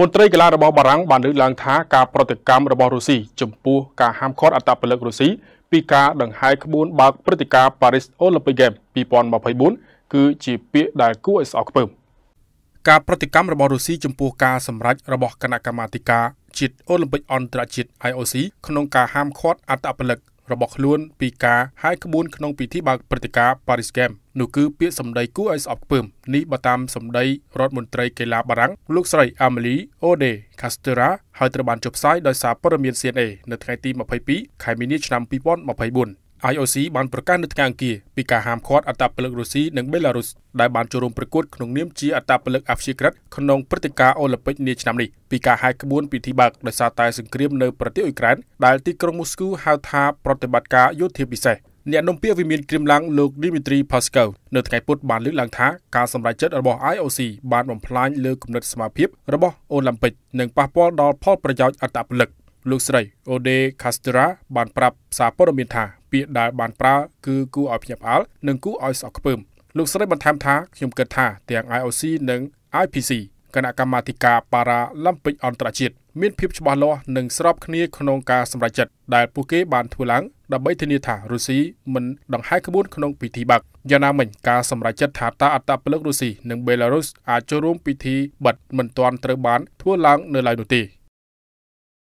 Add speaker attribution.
Speaker 1: មន្ត្រីកីឡារបស់បារាំងបានលើកឡើងថាការប្រតិកម្មរបស់រុស្ស៊ីចំពោះការហាមឃាត់អត្តពលិករុស្ស៊ីពីការដង្ហែក្បួនបើកព្រឹត្តិការណ៍ Paris Olympic Games 2024គឺជាពាក្យដែលគួរឲ្យស្អប់ខ្ពើមការប្រតិកម្មរបស់រុស្ស៊ីចំពោះការសម្រេចរបស់គណៈកម្មាធិការជាតិអូឡ িম্প ិកអន្តរជាតិ IOC ក្នុងការហាមឃាត់អត្តពលិករបស់ខ្លួនពីការហាយក្បួនក្នុងពិធីបើកព្រឹត្តិការណ៍ Paris Games នោះគឺពាក្យសម្ដីគួរឲ្យស្អប់ខ្ពើមនេះបើតាមសម្ដីរដ្ឋមន្ត្រីកីឡាបារាំងលោកស្រី Amélie Ode Castera ហើយត្រូវបានចុះផ្សាយដោយសារព័ត៌មាន CNN នៅថ្ងៃទី22ខែមីនាឆ្នាំ2024 IOC បានប្រកាសនៅថ្ងៃអង្គារពីការហាមឃាត់អត្តពលិករុស្ស៊ីនិងបេឡារុសដែលបានចូលរួមប្រកួតក្នុងនាមជាអត្តពលិកអាព្យាក្រឹតក្នុងព្រឹត្តិការណ៍អូឡ িম্প ិកនាឆ្នាំនេះពីការហាយក្បួនពិធីបើកដោយសារតែសង្គ្រាមនៅប្រទេសអ៊ុយក្រែនដែលទីក្រុងមូស្គូហៅថាប្រតិបត្តិការយោធាពិសេសអ្នកនំពាកវិមានគ្រាមឡាំងលោក Dmitry Peskov នៅថ្ងៃពុធបានលើកឡើងថាការសម្រេចចិត្តរបស់ IOC បានបំផ្លាញលើគំនិតស្មារតីរបស់អូឡ িম্প ិកនិងប៉ះពាល់ដល់ផលប្រយោជន៍អត្តពលិកលោកស្រីអូដេខាស្តេរ៉ាបានប្រាប់សារព័ត៌មានថាពាក្យដែលបានប្រើគឺគួរឲ្យភ្ញាក់ផ្អើលនិងគួរឲ្យស្អប់ខ្ពើមលោកស្រីបន្ថែមថាខ្ញុំគិតថាទាំង IOC និង IPC គណៈកម្មាធិការប៉ារ៉ាឡឹមពិកអន្តរជាតិមានភាពច្បាស់លាស់និងស្រប គ្នាក្នុងការសម្រេចចិត្តដែលពួកគេ បានធ្វើឡើងដើម្បីធានាថារុស្ស៊ីមិនដង្ហែក្បួនក្នុងពិធីបាក់យ៉ាងណាមិញការសម្រេចចិត្តថាតើអត្តពលិករុស្ស៊ីនិងបេឡារុសអាចចូលរួមពិធីបិទមិនទាន់ត្រូវបាន ធ្វើឡើងនៅឡើយនោះទេ